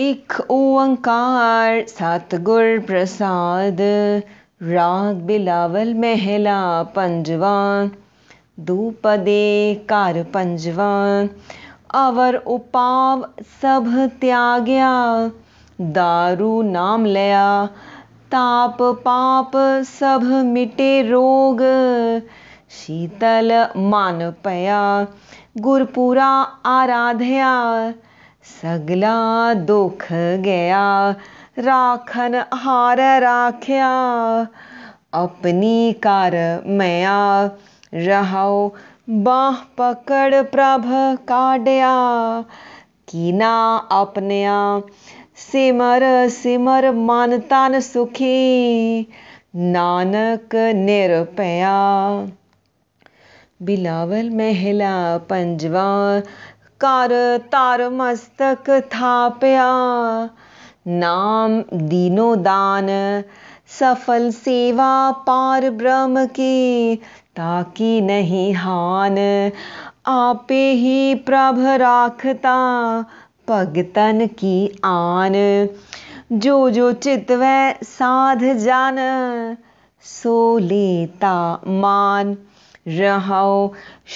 एक ओंकार सात गुर प्रसाद राग बिलावल महला पंजवा दूपदे कार पंजवा अवर उपाव सब त्याग्या दारू नाम लया ताप पाप सब मिटे रोग शीतल मान पया गुरपुरा आराध्या सगला दुख गया राखन हार राख्या अपनी कार मया रहाओ बाह पकड़ प्रभ काड्या कीना अपनया सिमर सिमर तन सुखी नानक निरपया बिलावल महला पंजवा कर तार मस्तक थापया नाम दीनो दान सफल सेवा पार ब्रह्म की ताकि नहीं हान आपे ही प्रभ राखता भगतन की आन जो जो चितव साध जान सो लेता मान रहाओ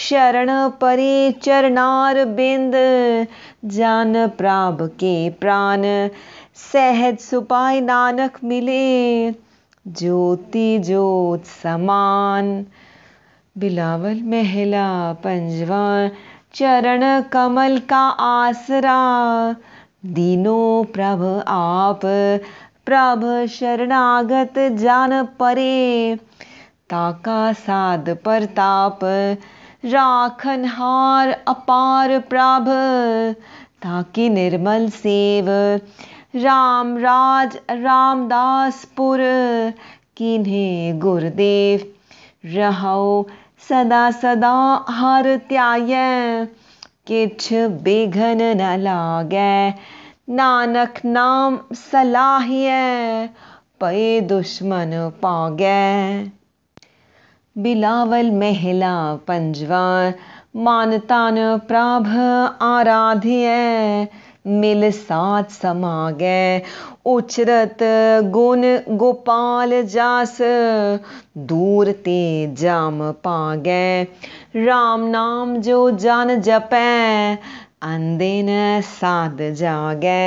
शरण परे चरणार बिंद जान प्राप के प्राण सहज सुपाय नानक मिले ज्योति ज्योत समान बिलावल महिला पंजवा चरण कमल का आसरा दीनो प्रभ आप प्रभ शरणागत जान परे ताका साध प्रताप राखन हार अपार प्राभ ताकि निर्मल सेव राम राज रामदासपुर किन्हें गुरुदेव रहो सदा सदा हर त्याय किछ बेघन न लागे नानक नाम सलाह पे दुश्मन पागे बिलावल महिला पंजवा मानतान प्राभ आराध्य मिल साथ समाग उचरत गुण गोपाल जास दूर ते जाम पागे राम नाम जो जान जपै अंधे न साध जागे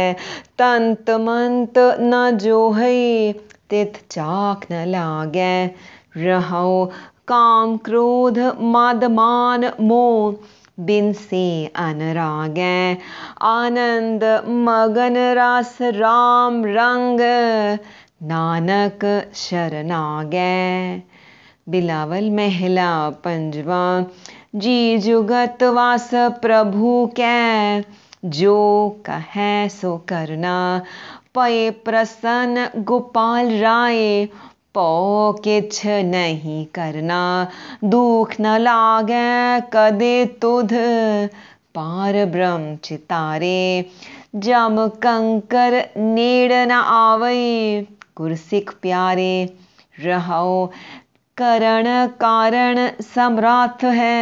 तंत मंत न जो है तिथ चाक न लागे रहो काम क्रोध मद मान मोह बिन अनुराग आनंद मगन रस राम रंग नानक शरणाग बिलावल महला पंजवा जी जुगत वास प्रभु कै जो कह सो करना पय प्रसन्न गोपाल राय पौ किछ नहीं करना दुख न लागे कदे तुध पार ब्रह्म चितारे जम कंकर नेड़ न आवई गुरसिख प्यारे रहो करण कारण सम्राथ है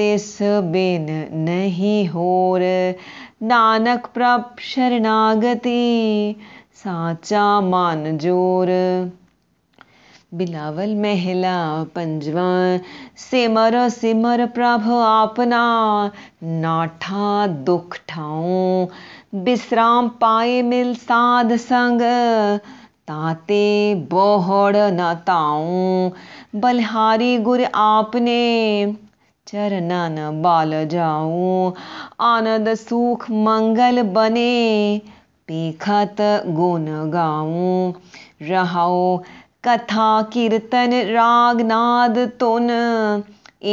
तिस बिन नहीं होर नानक प्रभ शरणागति साचा मन जोर बिलावल महला पंजवा सिमर सिमर प्रभ आपना नाठा दुख ठाऊं विश्राम पाए मिल साध संग ताते बोहड़ न ताऊं बलहारी गुर आपने चरणन बाल जाऊं आनंद सुख मंगल बने पीखत गुण गाऊं रहाओ कथा कीर्तन राग नाद तुन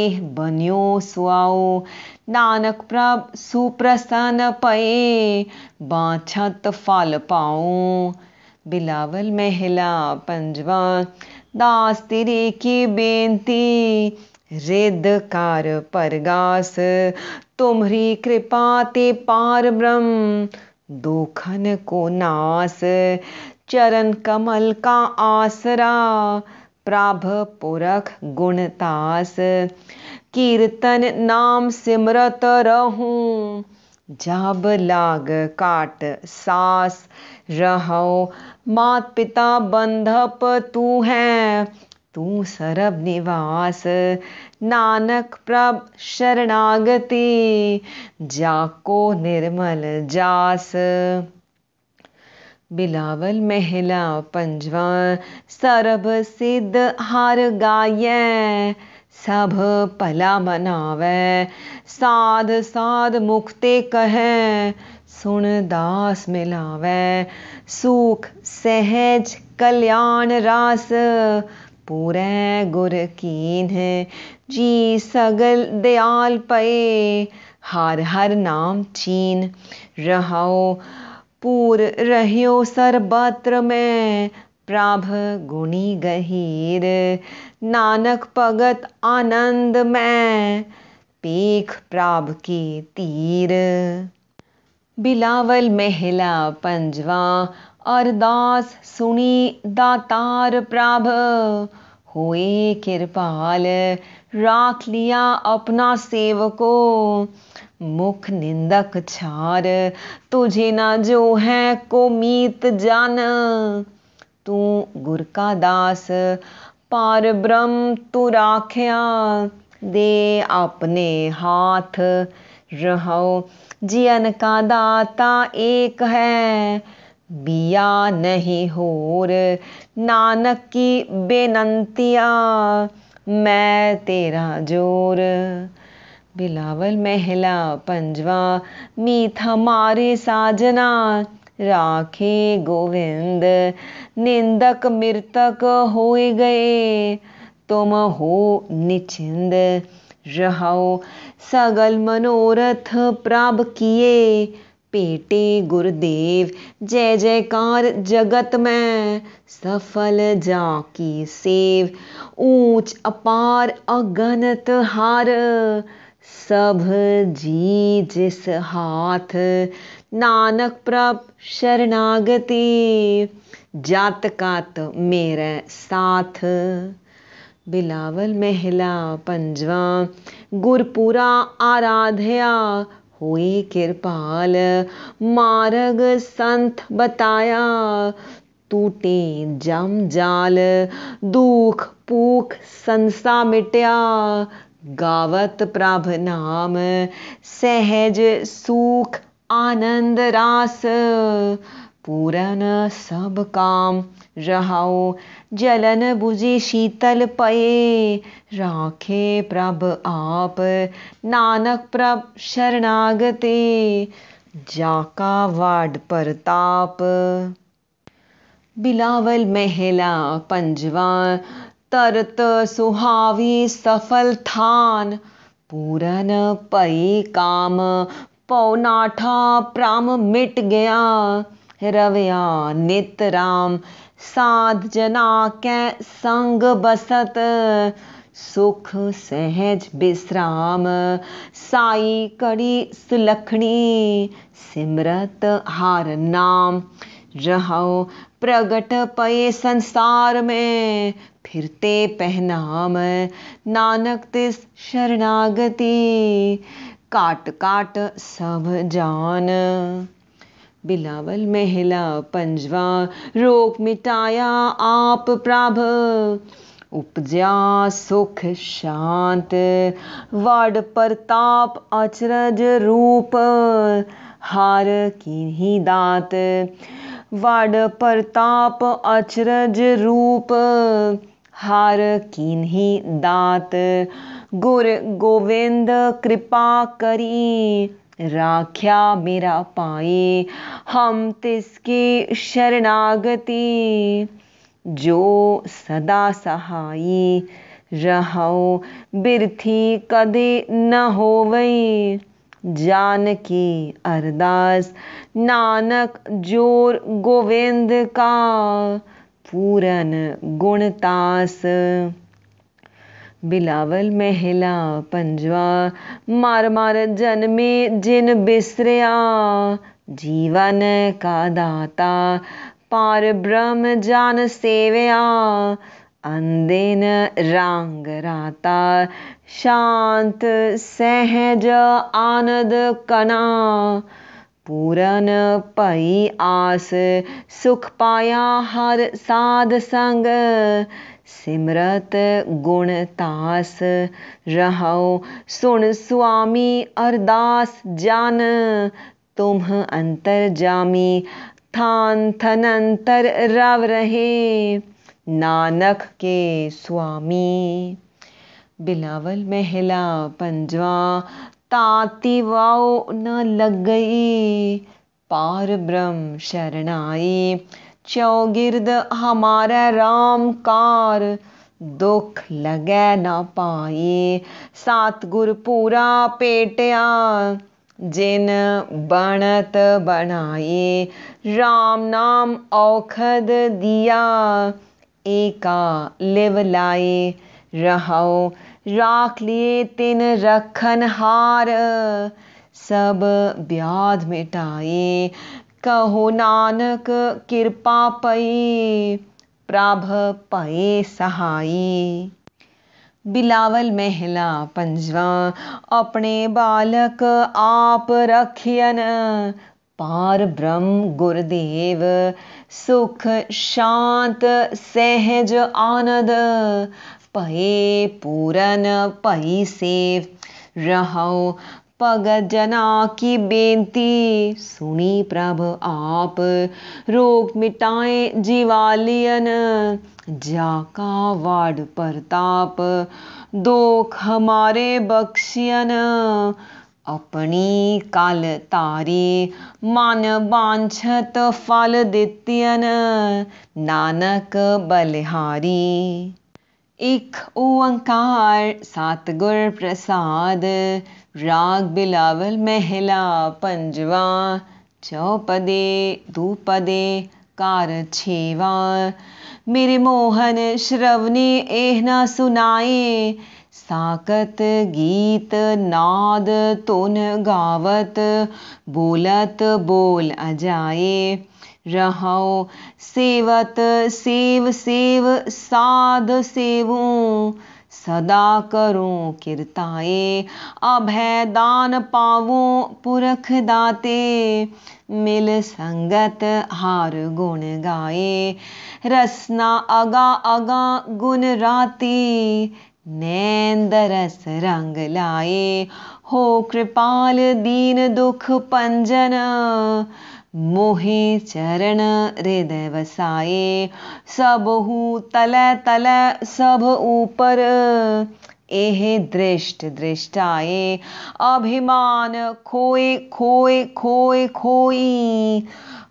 एह बन्यो सुआओ नानक प्रभ सुप्रसन्न पए बाछत फल पाओ बिलावल महिला पंजवा दास तेरे की बेनती रिद कार परगास तुम्हरी कृपा ते पार ब्रह्म दुखन को नास चरण कमल का आसरा प्राभ पुरख गुणतास कीर्तन नाम सिमरत रहूं जाब लाग काट सास रहो मात पिता बंधप तू है तू सरब निवास नानक प्रभ शरणागति जाको निर्मल जास बिलावल महला पंजवा सरब सिद्ध हार गाय सब पला मनावे साध साध मुक्ते कहे सुन दास मिलावे सुख सहज कल्याण रास पूरे गुर कीन है जी सगल दयाल पए हर हर नाम चीन रहाओ पूर रहियो सर्वत्र में प्राभ गुणी गहीर नानक भगत आनंद में पेख प्राभ के तीर बिलावल महिला पंजवा अरदास सुनी दातार प्राभ हुए कृपाल राख लिया अपना सेवको मुख निंदक छार तुझे ना जो है को मीत जान तू गुर का दास पार ब्रह्म तू राख्या दे अपने हाथ रहो जियन का दाता एक है बिया नहीं होर नानक की बेनंतिया मैं तेरा जोर बिलावल महला पंजवा मीत मारे साजना राखे गोविंद निंदक मृतक हो गए तुम हो निचिंद रहो सगल मनोरथ प्राप किए पेटे गुरुदेव जय जयकार जगत में सफल जाकी सेव ऊंच अपार अगणत हार सब जी जिस हाथ नानक प्रभ शरणागति जात का तो मेरे साथ बिलावल महिला पंजवा गुरपुरा आराध्या हुई कृपाल मारग संत बताया टूटे जम जाल दुख पूख संसा मिटया गावत प्रभ नाम सहज सुख आनंद रास पूरन सब काम रहाओ जलन बुझे शीतल पये राखे प्रभ आप नानक प्रभ शरणागते जाका वाड परताप बिलावल महला पंजवा तरत सुहावी सफल थान पूरन पई काम पौनाठा प्राम मिट गया रवया नित राम साध जना के संग बसत सुख सहज विश्राम साई कड़ी सुलखणी सिमरत हार नाम रहो प्रगट पये संसार में फिरते पहनाम नानक तिस शरणागति काट काट सब जान बिलावल महिला पंजवा रोग मिटाया आप प्रभ उपजा सुख शांत वड प्रताप अचरज रूप हार की ही दात वाड प्रताप अचरज रूप हार कीन्ही दात गुर गोविंद कृपा करी राख्या मेरा पाए हम तिसके शरणागति जो सदा सहाई रहो बिरथी कदे न होवई जान की अरदास नानक जोर गोविंद का पूरन गुणतास बिलावल महिला पंजवा मार मार जन्मे जिन बिसरिया जीवन का दाता पार ब्रह्म जान सेवया अंदेन रंग राता शांत सहज आनंद कना पूरन पई आस सुख पाया हर साध संग सिमरत गुण तास रहो सुन स्वामी अरदास जान तुम अंतर जामी थान थन अंतर रव रहे नानक के स्वामी बिलावल महला पंजवा ताती वाओ न लग गई पार ब्रह्म शरणाई चौगिर्द हमारा राम कार दुख लगे ना पाई सात गुर पूरा पेटिया जिन बनत बनाई राम नाम औखद दिया एका लिव लाए रहो राख लिए तिन रखन हार सब ब्याध मिटाए कहो नानक कृपा पई प्राभ पए सहाय बिलावल महला पंजवा अपने बालक आप रखियन पार ब्रह्म गुरुदेव सुख शांत सहज आनंद पहे पूरन पही सेव रहो पग जना की बेनती सुनी प्रभ आप रोग मिटाए जीवालियन जाका वाड प्रताप दोख हमारे बख्शियन अपनी काल तारी मान बांछत फल दित्यन नानक बलिहारी एक ओंकार सतगुर प्रसाद राग बिलावल महिला पंजवा चौपदे दूपदे कार छेवा मेरे मोहन श्रवणे एहना सुनाए साकत गीत नाद तुन गावत बोलत बोल अजाए रहो सेवत सेव सेव साद सेवूं सदा करूं किरताए अभय दान पावूं पुरख दाते मिल संगत हार गुण गाए रसना अगा अगा गुण राती नैन रंग लाए हो कृपाल दीन दुख पंजन मोहे चरण हृदय वसाए सबहु तले तले सब ऊपर एह दृष्ट दृष्टाए अभिमान खोए खोए खोए खोई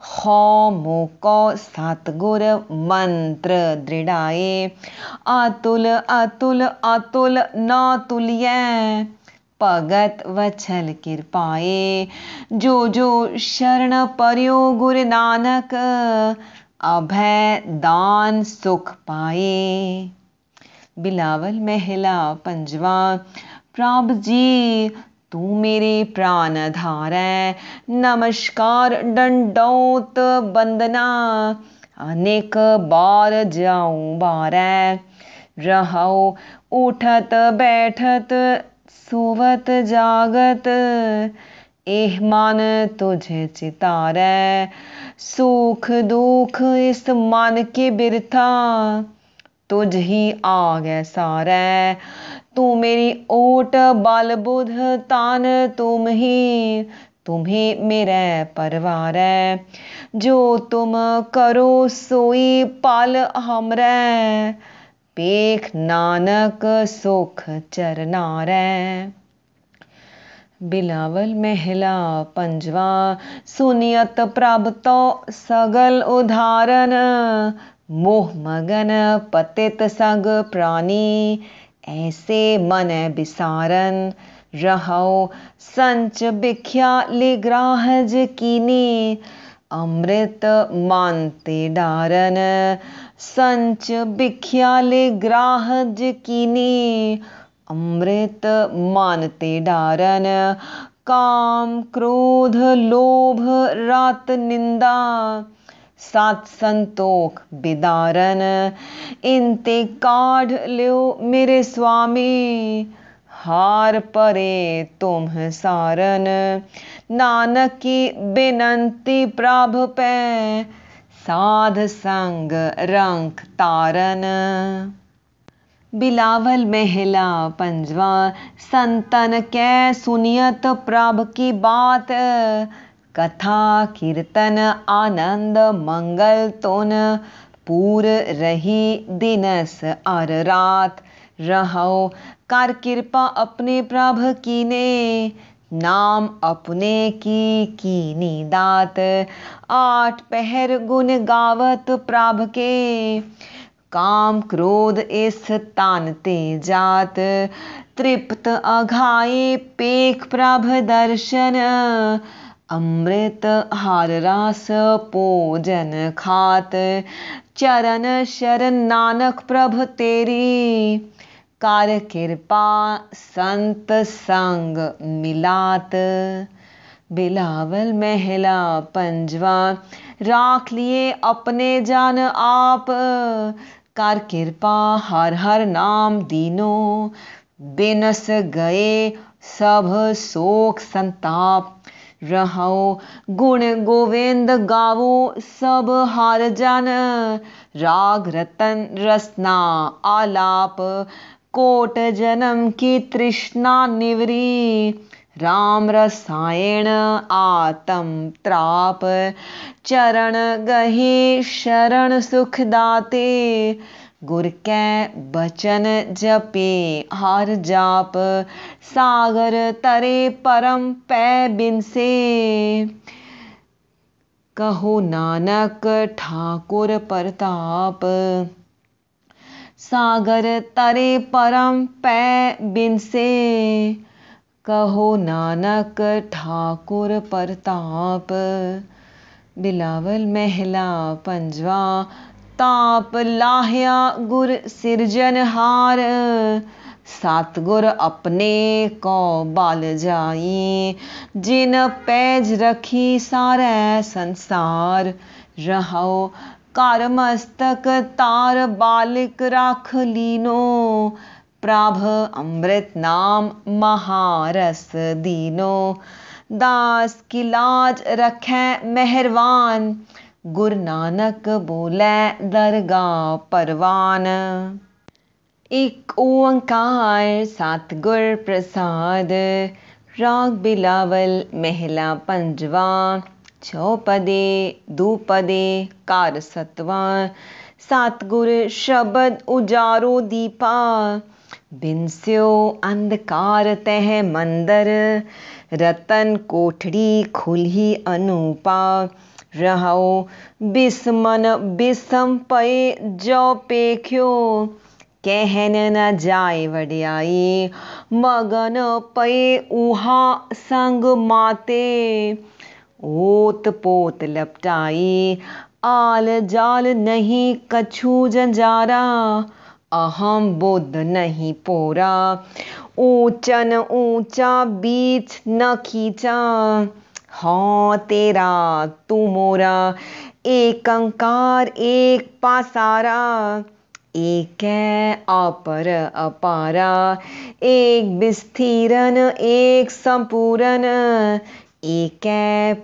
होमुको सतगुर मंत्र दृढ़ाए अतुल अतुल अतुल ना तुल्य भगत वछल कृपाए जो जो शरण पर्यो गुरु नानक अभय दान सुख पाए बिलावल महिला पंजवा प्रभ जी तू मेरे प्राण धार है नमस्कार दंडौत बंदना अनेक बार जाऊं बार है रहो उठत बैठत सोवत जागत एह मन तुझे चितार है सुख दुख इस मन के बिरथा तुझ ही आ गए सारे तू मेरी ओट बुध तान तुम ही तुम्हें मेरे परवार जो तुम करो सोई पाल हमरे पेख नानक सुख चरनार बिलावल महला पंजवा सुनियत प्रभ तो सगल उदाहरण मोह मगन पतित संग प्राणी ऐसे मन बिसारन रहो संच बिख्या ग्राहज कीने अमृत मानते डारन संच बिख्या लिग्राह कीने अमृत मानते डारन काम क्रोध लोभ रात निंदा सात संतोख बिदारन इनते काढ़ लो मेरे स्वामी हार परे तुम सारन नानक की बिनंती प्राभ पे साध संग रंग तारन बिलावल महिला पंजवा संतन कै सुनियत प्रभ की बात कथा कीर्तन आनंद मंगल तोन पूर रही दिनस और रात रहो कार कृपा अपने प्रभ कीने नाम अपने की कीनी दात आठ पहर गुण गावत प्राभ के काम क्रोध इस तानते जात तृप्त अघाए पेख प्रभ दर्शन अमृत हर रस पोजन खात चरण शरण नानक प्रभ तेरी कार कृपा संत संग मिलात बिलावल महला पंजवा राख लिए अपने जान आप कार कृपा हर हर नाम दीनो बिनस गए सब शोक संताप रहो गुण गोविंद गावो सब हार जन राग रतन रसना आलाप कोट जनम की तृष्णा निवरी राम रसायण आतम त्राप चरण गही शरण सुख दाते गुर के बचन जपे हर जाप सागर तरे परम पै बिनसे कहो नानक ठाकुर प्रताप सागर तरे परम पै बिनसे कहो नानक ठाकुर प्रताप बिलावल महला पंजवा ताप लाह्या गुर सिरजन हार सात गुर अपने को बल जाई जिन पैज रखी सारे संसार रहो कर मस्तक तार बालिक राख लीनो प्रभ अमृत नाम महारस दीनो दास की लाज रखें मेहरवान गुरु नानक बोले दरगाह परवान एक ओंकार सतगुर प्रसाद राग बिलावल महिला पंजवा चौपदे दूपदे कर सतवा सतगुर शब्द उजारो दीपा बिनस्यो अंधकार तह मंदर रतन कोठड़ी खुल अनुपा रहो बिस्मन बिस्म पे जो पेख्यो कहन न जाए वडियाई मगन पे उहा संग माते ओत पोत लपटाई आल जाल नहीं कछु जंजारा अहम बुद्ध नहीं पोरा ऊचन ऊंचा बीच न खींचा हाँ तेरा तू मोरा एक अंकार एक पासारा एक अपर अपारा एक विस्थिरन एक संपूरन एक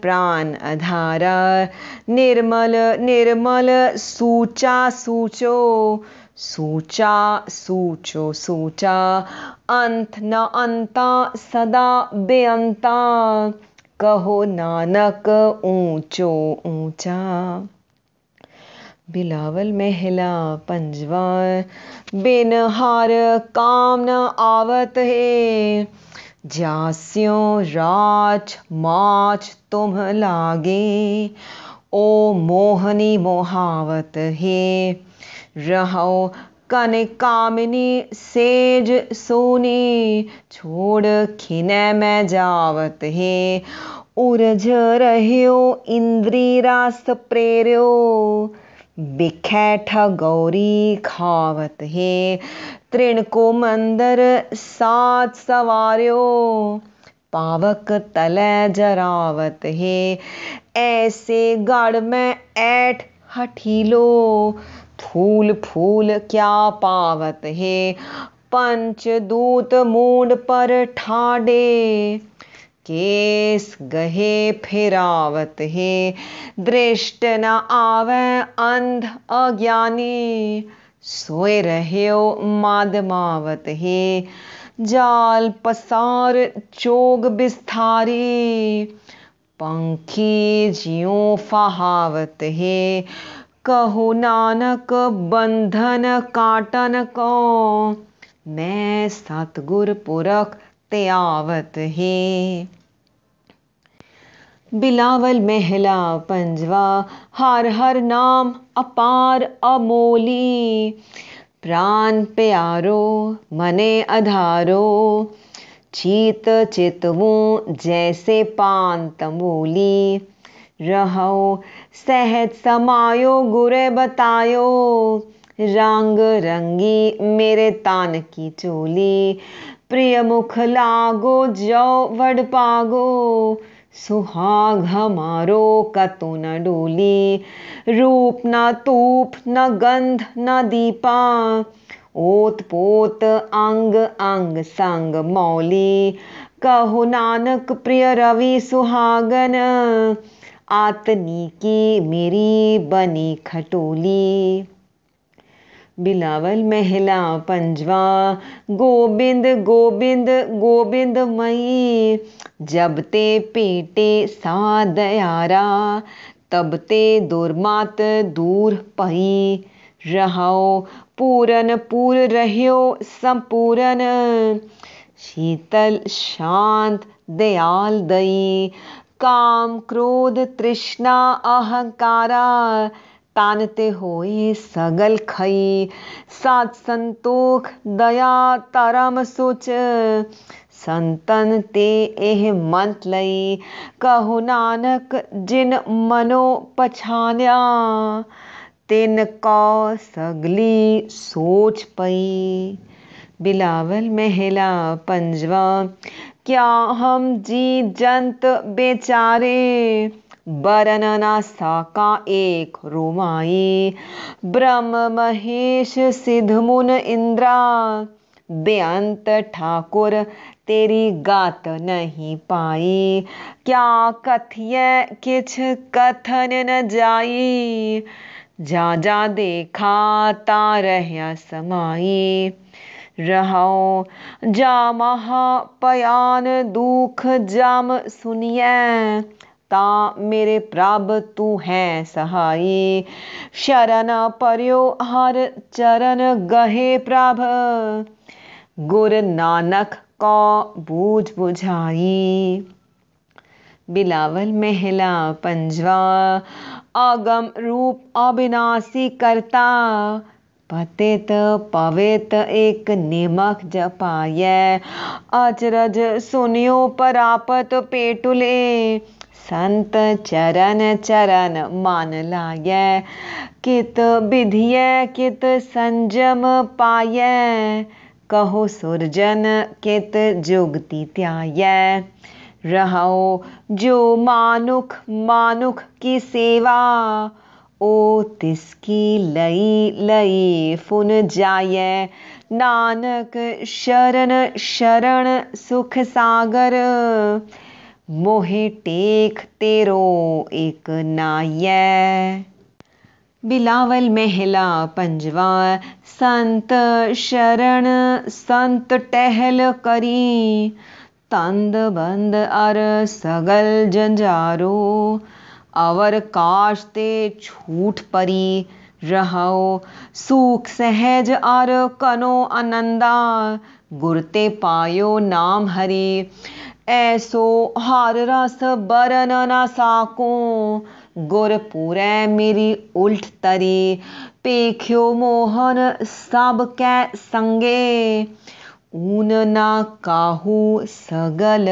प्राण आधारा निर्मल निर्मल सूचा सूचो सूचा सूचो सूचा अंत न अंता सदा बेअंता कहो नानक ऊंचो ऊंचा बिलावल महला पंजवा बिन हार काम न आवत है जास्यो राज माच तुम लागे ओ मोहनी मोहावत है रहो कने कामिनी सेज सोनी छोड़ खिने में जावत हे उरझ रहो इंद्री रास प्रेरो बिखैठ गौरी खावत हे तृण को मंदर सात सवार्यो पावक तले जरावत हे ऐसे गढ़ में ऐठ हठीलो फूल फूल क्या पावत हे पंच दूत मूड पर ठाडे केस गहे फिरावत हे दृष्ट न आवे अंध अज्ञानी सोए रहे मादमावत हे जाल पसार चोग बिस्थारी पंखी जियो फहावत हे कहो नानक बंधन काटन को मैं सतगुर पुरख त्यावत हे बिलावल महला पंजवा हर हर नाम अपार अमोली प्राण प्यारो मने अधारो चीत चितवू जैसे पान तमोली रहो सहज समायो गुरे बतायो रंग रंगी मेरे तान की चोली प्रिय मुख लागो जो वड पागो सुहाग हमारो कतो न डोली रूप न तूप न गंध न दीपा ओत पोत अंग अंग संग मौली कहो नानक प्रिय रवि सुहागन आतनी की मेरी बनी खटोली बिलावल महिला पंजवा गोबिंद गोबिंद गोबिंद मई जब ते पेटे सा दयारा तब ते दुर्मात दूर पई रहो पूरन पूर रहो संपूरन शीतल शांत दयाल दई काम क्रोध तृष्णा अहंकारा तानते होए सगल खई सात संतोख दया तरम सोच संतन ते एह मंत लई कहो नानक जिन मनो पछान्या तिन कौ सगली सोच पई बिलावल महिला पंजवा क्या हम जी जंत बेचारे बरननासा का एक रोमाई ब्रह्म महेश सिद्ध मुन इंद्रा बेअंत ठाकुर तेरी गात नहीं पाई क्या कथिय किछ कथन न जाई जा जा देखा ता रह समाई रहौं जामह पयान दुख जाम सुनिए ता मेरे प्रभ तू है सहाई शरण पर्यो हर चरण गहे प्रभ गुर नानक को बूझ बुझाई बिलावल महिला पंजवा आगम रूप अविनाशी करता पतेत पवेत एक नेमक जपाय अचरज सुनियो परापत पेटुले संत चरण चरण मान लाय कित विधिय कित संजम पाय कहो सुरजन कित जुगति त्याय रहो जो मानुख मानुख की सेवा ओ तिसकी लई लई फुन जाये नानक शरण शरण सुख सागर मोहे टेक तेरो एक नाये बिलावल महला पंजवा संत शरण संत टहल करी तंद बंद अर सगल जंजारो अवर काश छूट परी रहो सुख सहज अर कनो अनंदा गुरते पायो नाम हरि ऐसो हर रस बरन न साको गुर पूरे मेरी उल्ट तरी पेख्यो मोहन सब कै संगे ऊनना काहू सगल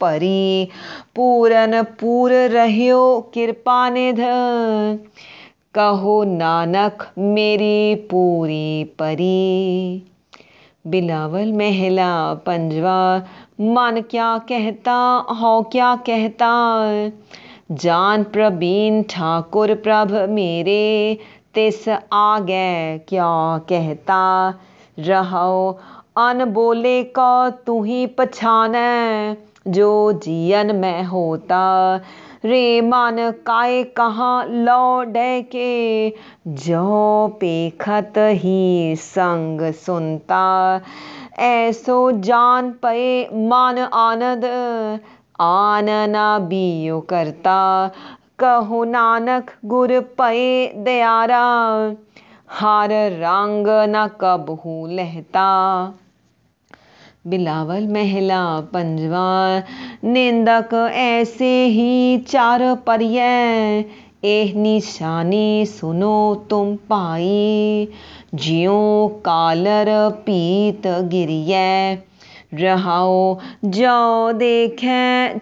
परी पूरन पूर रहो कृपा निध कहो नानक मेरी पूरी परी बिलावल महला पंजवा मन क्या कहता हो क्या कहता जान प्रबीन ठाकुर प्रभ मेरे तिस आ गए क्या कहता रहो अन बोले का तू ही पछाण जो जियन में होता रे मन काय कहा लौ के जो पेखत ही संग सुनता ऐसो जान पे मान आनंद आन ना करता कहो नानक गुर पे दयारा हर रंग न हूँ लहता बिलावल महला पंजवा नेंदक ऐसे ही चार परिय एह निशानी सुनो तुम पाई जियो कालर पीत गिरिय रहाओ जाओ देख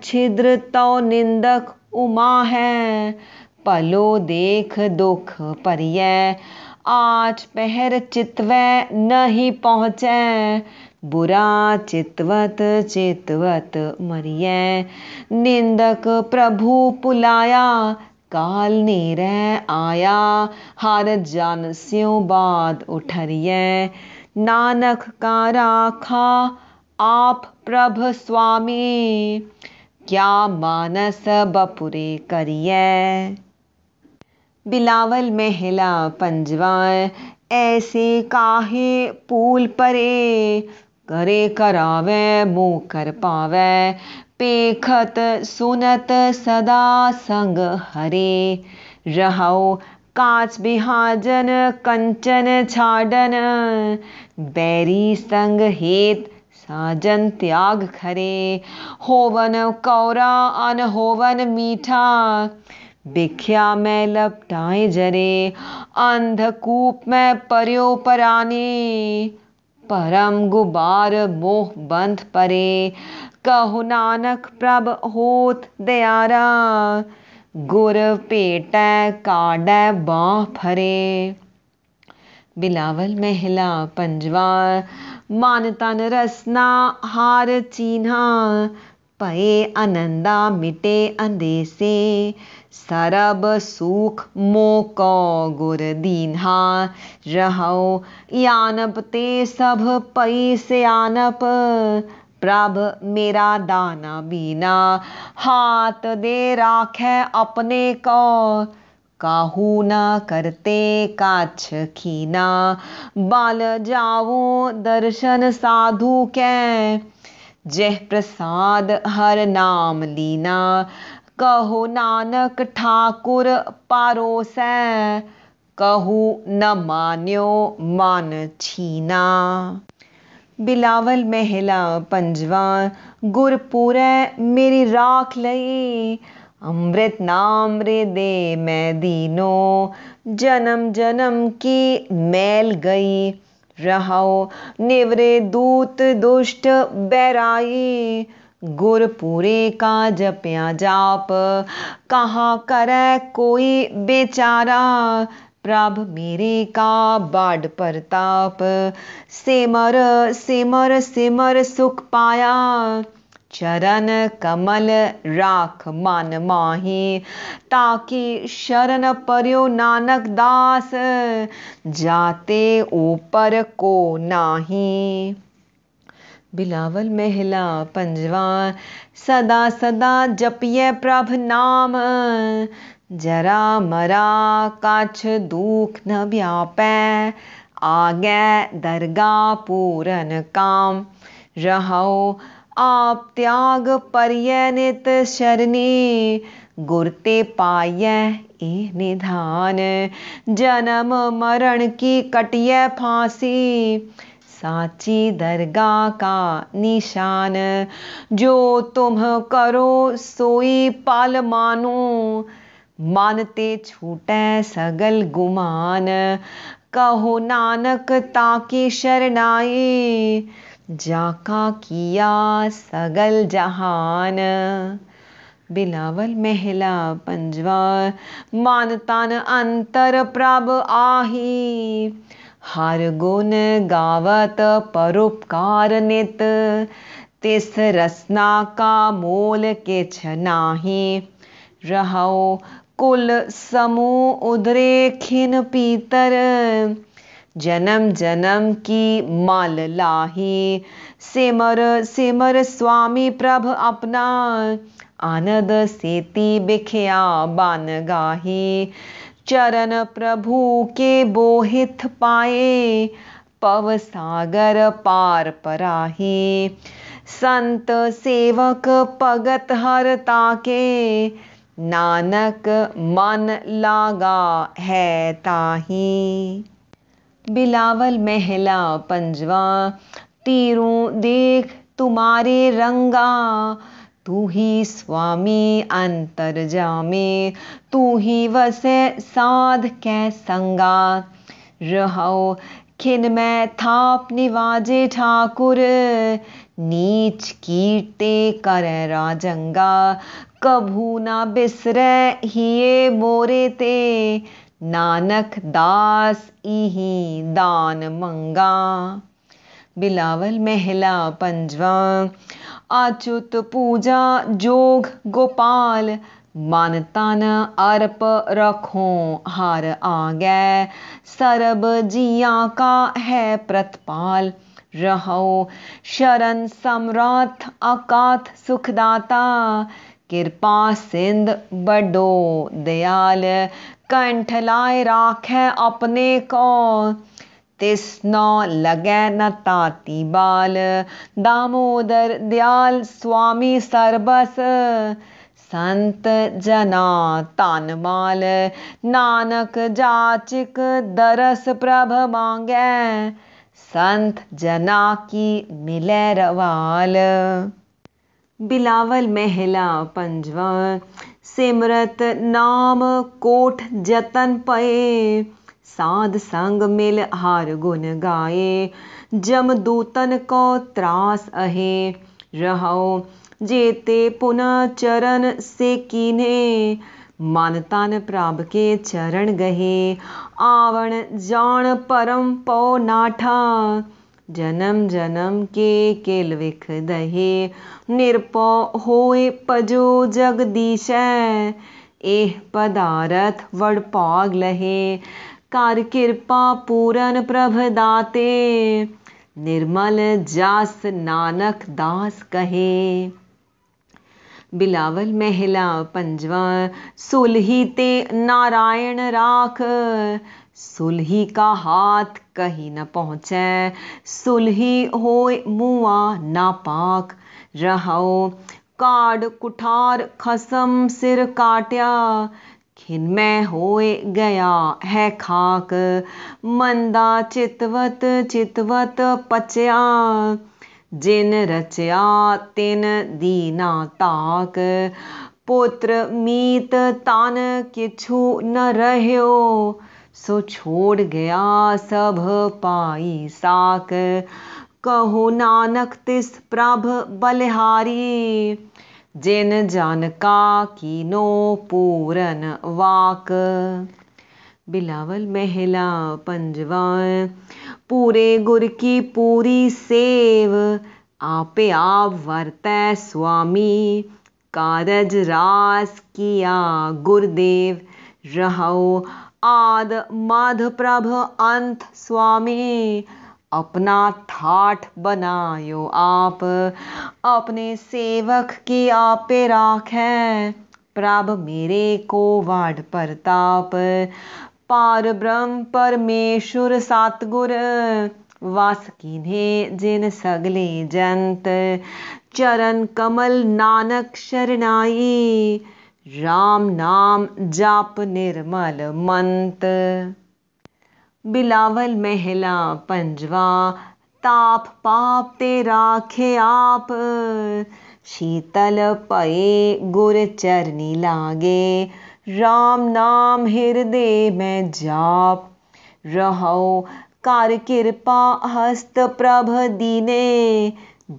छिद्र तो निंदक उमा है पलो देख दुख परिय आज पहर चितवे नहीं पहुँचे बुरा चितवत चितवत मरिय निंदक प्रभु पुलाया काल नीर आया हर जन स्यों बाद उठरिय नानक का राखा आप प्रभ स्वामी क्या मानस बपुरे करिए बिलावल महला पंजवा ऐसे काहे पूल परे करे करावे मुँह कर पावे पेखत सुनत सदा संग हरे रहो काच बिहाजन कंचन छाडन बैरी संग हेत साजन त्याग खरे होवन कौरा अन होवन मीठा भिख्या में लपटाए जरे अंधकूप में पर्यो पराने परम गुबार मोह बंध परे कहु नानक प्रभ होत दयारा गुर पेट काड बाँ फरे बिलावल महिला पंजवा मन तन रसना हार चीना पए आनंदा मिटे अंदेसे सरब सुख मोको गुर दीन्हा रहो यानप ते सब पैसे आनप प्रभ मेरा दाना बीना हाथ दे राख है अपने को काहू न करते काछ खीना बाल जाओ दर्शन साधु के जय प्रसाद हर नाम लीना कहो नानक ठाकुर पारोसै कहू न मान्यो मान छीना बिलावल महला पंजवा गुरपुर मेरी राख लई अमृत नाम रे दे मैं दीनो जन्म जन्म की मैल गई रहो निवरे दूत दुष्ट बैराई गुरपुरे का जपया जाप कहाँ करे कोई बेचारा प्रभ मेरे का बाड प्रताप सिमर सिमर सिमर सुख पाया चरण कमल राख मान माही ताकि शरण पर्यो नानक दास जाते ऊपर को नाही बिलावल महला पंजवा सदा सदा जपिए प्रभ नाम जरा मरा कछ दुख न व्यापै आगे दरगा पूरन काम रहो आप त्याग परिय नित शरणी गुरते पाय ए निधान जन्म मरण की कटिय फांसी साची दरगाह का निशान जो तुम करो सोई पाल मानो मानते छूटे सगल गुमान कहो नानक ताके शरणाए जाका किया सगल जहान बिलावल महला पंजवा मानतान अंतर प्रभ आही हर गुण गावत परोपकार नित तिस रसना का मोल के छनाही रहो कुल समूह उधरे खिन पीतर जन्म जन्म की माल लाही सिमर सिमर स्वामी प्रभ अपना आनंद सेती बिखिया बान गाही चरण प्रभु के बोहित पाए पव सागर पार पराहे संत सेवक पगत हर ताके नानक मन लागा है ताही बिलावल महला पंजवा तीरू देख तुम्हारे रंगा तू ही स्वामी अंतर जामे तू ही वसे साध के संगा रहो खिन में थाप निवाजे ठाकुर नीच कीर्ते कर राजंगा कभू ना बिसर हिये मोरे ते नानक दास इही दान मंगा बिलावल महिला पंजवा अच्युत पूजा जोग गोपाल मन तन अर्प रखो हर आ गए सरब जिया का है प्रतपाल रहो शरण सम्राट अकाथ सुखदाता कृपा सिंध बडो दयाल कंठ लाए राख है अपने को तिस्नो लगे न ताती बाल दामोदर दयाल स्वामी सरबस संत जना तान माल नानक जाचिक दरस प्रभ मांगे संत जना की मिले रवाल बिलावल महला पंजवा सिमरत नाम कोठ जतन पए साध संग मिल हार गुन गाए जम दूतन को त्रास अहे रहो जेते पुन चरण से कीने मन तन प्राभ के चरण गहे आवण जान परम पौ नाठा जन्म जन्म के केल विख दहे निरपो होए पजो जगदीश एह पदारथ वड़ पाग लहे कर कृपा पूरन प्रभ दाते निर्मल जास नानक दास कहे बिलावल महिला पंजवा सुलही ते नारायण राख सुलही का हाथ कहीं न पहुँचे सुलही हो मुआ ना पाक रहो काड कुठार खसम सिर काट्या खिन में हो गया है खाक मंदा चितवत चितवत पचया जिन रचया तिन दीना ताक पुत्र मीत तान किछु न रहो सो छोड़ गया सब पाई साक कहो नानक तिस प्रभ बलिहारी जिन जन का की नो पूरन वाक बिलावल महला पंजवा पूरे गुर की पूरी सेव आपे आप वरत स्वामी कारज रास किया गुरुदेव रहो आद माध प्रभ अंत स्वामी अपना ठाठ बनायो आप अपने सेवक की आपे है प्रभ मेरे को वाड प्रताप पार ब्रह्म परमेश्वर सतगुर वास किन्हे जिन सगले जंत चरण कमल नानक शरणाई राम नाम जाप निर्मल मंत बिलावल महला पंजवा ताप पाप ते राखे आप शीतल पए गुर चरनी लागे राम नाम हृदय में जाप रहो कर कृपा हस्त प्रभ दीने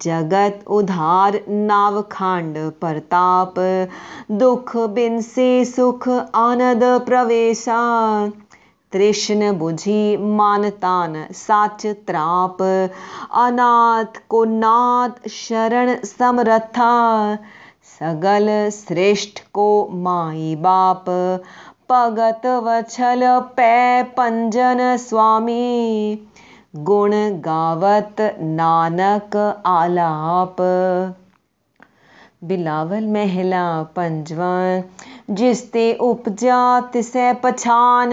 जगत उधार नाव खांड प्रताप दुख बिन से सुख आनंद प्रवेशा कृष्ण बुझी मानतान साच त्राप अनाथ को नाथ शरण समरथा सगल श्रेष्ठ को माई बाप पगत वछल पै पंजन स्वामी गुण गावत नानक आलाप बिलावल महला पंजवन जिसते उपजा तिसे पछान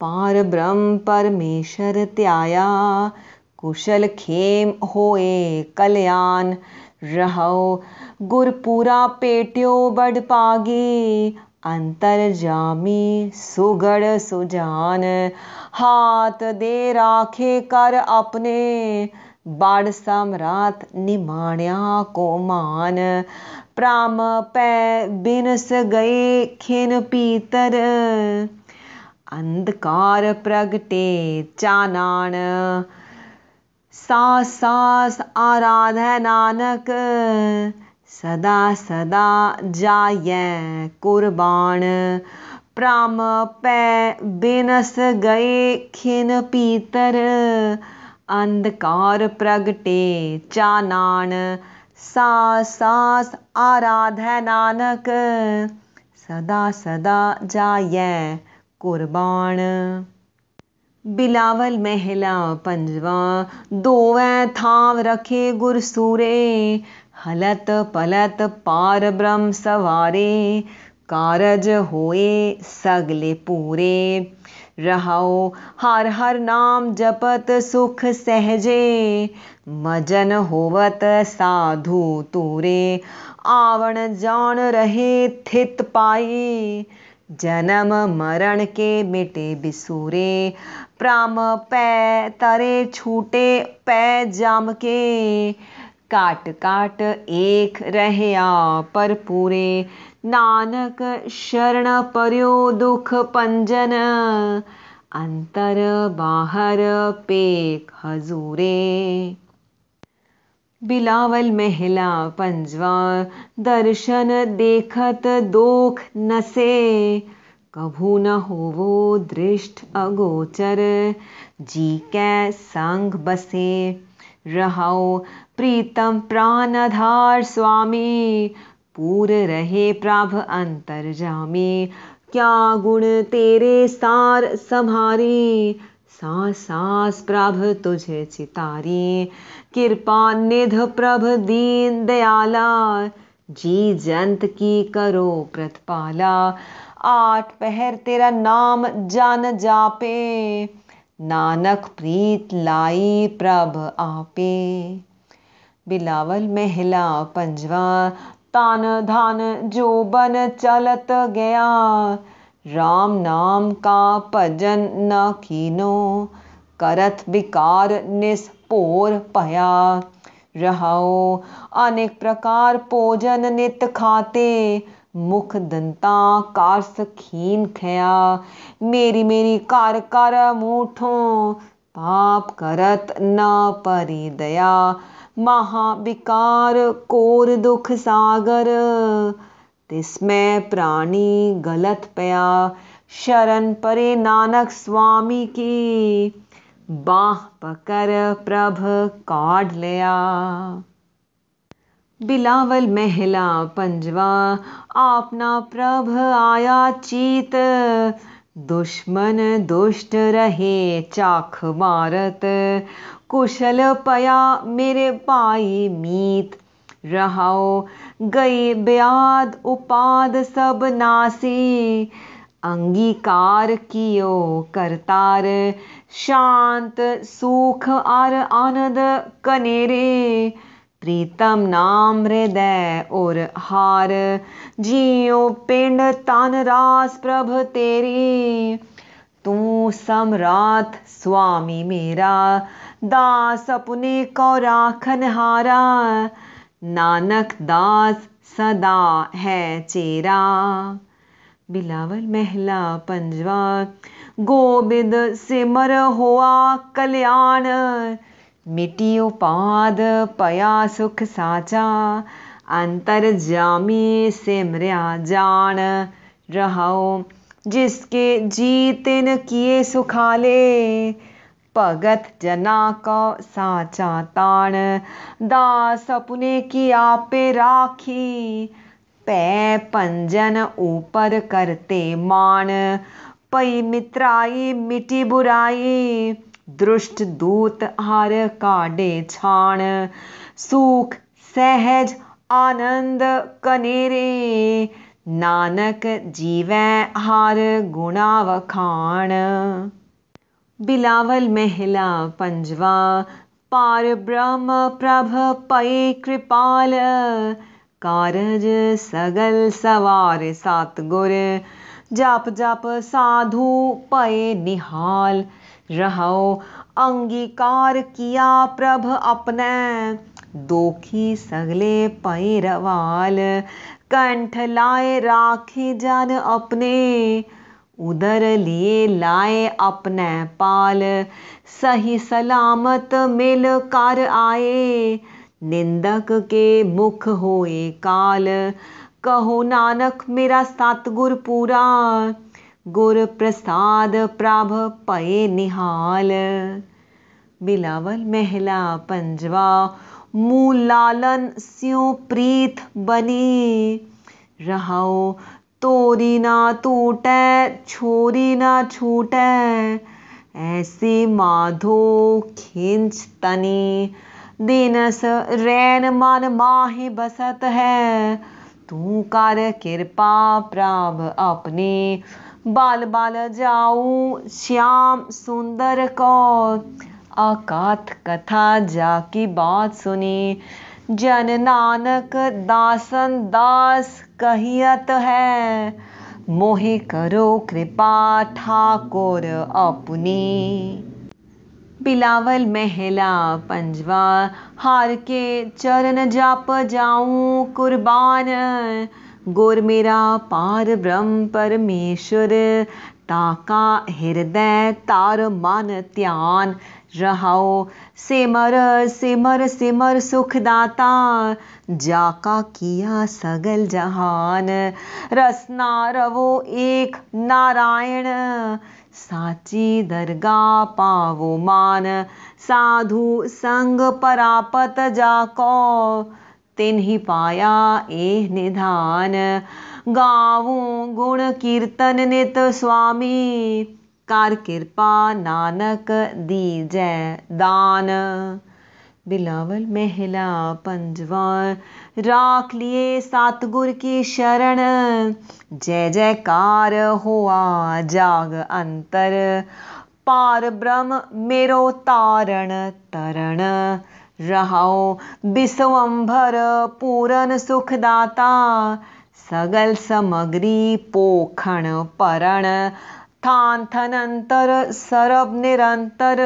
पार ब्रह्म परमेश्वर त्याया कुशल खेम होए कल्याण रहो गुरपुरा पेट्यो बढ़ पागी अंतर जामी सुगड़ सुजान हाथ दे राखे कर अपने बाढ़ निमाण्या को मान प्राम पै बिनस गए खिन पीतर अंधकार प्रगटे चानान सास सास आराध नानक सदा सदा जाय कुर्बान प्राम पै बिनस गए खिन पीतर अंधकार प्रगटे चानान सास सास है नानक सदा सदा जाय कुर्बान बिलावल महला पंजवा दोवे थाव रखे गुरसूरे हलत पलत पार ब्रह्म सवारे कारज होए सगले पूरे रहाओ हर हर नाम जपत सुख सहजे मजन होवत साधु तूरे आवण जान रहे थित पाई जन्म मरण के मिटे बिसूरे प्राम पै तरे छूटे पै जाम के काट काट एक रहया पर पूरे नानक शरण पर्यो दुख पंजन अंतर बाहर पेक हजूरे बिलावल महिला पंजवा दर्शन देखत दोख नसे कभू न हो वो दृष्ट अगोचर जी कै संग बसे रहाओ प्रीतम प्राणधार स्वामी पूर रहे प्राभ अंतर जामे क्या गुण तेरे सार संहारे सास सास प्रभ तुझे चितारी कृपा निध प्रभ दीन दयाला जी जंत की करो प्रतपाला आठ पहर तेरा नाम जान जापे नानक प्रीत लाई प्रभ आपे बिलावल महिला पंजवा तान धान जो बन चलत गया राम नाम का भजन न कीनो करत विकार निस्पोर भया रहाओ अनेक प्रकार भोजन नित खाते मुख दंता कारस खीन खया मेरी मेरी कार कर मूठों पाप करत न परी दया महाविकार कोर दुख सागर तिसमें प्राणी गलत पया शरण परे नानक स्वामी की बाह पकर प्रभ काढ़ लिया बिलावल महिला पंजवा आपना प्रभ आया चीत दुश्मन दुष्ट रहे चाख मारत कुशल पया मेरे पाई मीत रहाओ गए ब्याद उपाद सब नासी अंगीकार कियो करतार शांत सुख आर आनंद कनेरे प्रीतम नाम हृदय और हार जियो पिंड तन रास प्रभ तेरी तू सम्राट स्वामी मेरा दास अपने को राखन हारा नानक दास सदा है चेरा बिलावल महला पंजवा गोबिंद सिमर हुआ कल्याण मिट्टी उपाद पया सुख साचा अंतर जामी सिमरिया जान रहो जिसके जीतिन किए सुखाले भगत जना का साचा ताण दास अपने की आपे राखी पै पंजन ऊपर करते मान पई मित्राई मिटी बुराई दृष्ट दूत हर काडे छाण सुख सहज आनंद कनेरे नानक जीवै हर गुणावखाण बिलावल महला पंजवा पार ब्रह्म प्रभ पय कृपाल कारज सगल सवार सात गुर जाप जाप साधु पये निहाल रहो अंगीकार किया प्रभ अपने दोखी सगले पये रवाल कंठ लाए राखे जन अपने उधर लिए लाए अपने पाल सही सलामत मिल कर आए निंदक के मुख होए काल कहो नानक मेरा सतगुर पूरा गुर प्रसाद प्राभ पए निहाल बिलावल महला पंजवा मूल लालन स्यों प्रीत बनी रहो तोरी ना टूटे छोरी ना छूटे ऐसे माधो खींच तनी दिनस रैन मन माहि बसत है तू कर कृपा प्राभ अपने बाल बाल जाऊ श्याम सुंदर को अकाथ कथा जाकी बात सुनी जन नानक दासन दास कहियत है मोहे करो कृपा ठाकुर अपनी बिलावल महला पंजवा हार के चरण जाप जाऊं कुर्बान गुर मेरा पार ब्रह्म परमेश्वर ताका हृदय तार मन ध्यान रहाओ सिमर सिमर सिमर सुखदाता जाका किया सगल जहान रसना रवो एक नारायण साची दरगा पावो मान साधु संग परापत जाको ही पाया एह निधान गावो गुण कीर्तन नित स्वामी कर कृपा नानक दी जय दान बिलावल महला पंजवा राख लिए सतगुर की शरण जय जयकार हुआ जाग अंतर पार ब्रह्म मेरो तारण तरण रहाओ विश्वंभर पूरन सुखदाता सगल समग्री पोखण परण थांथनंतर सरब निरंतर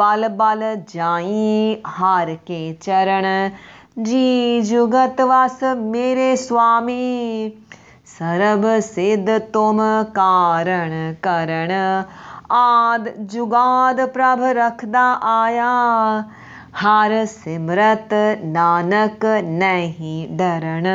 बाल बाल जाई हार के चरण जी जुगत वास मेरे स्वामी सरब सिद्ध तुम कारण करण आद जुगाद प्रभ रखदा आया हार सिमरत नानक नहीं डरण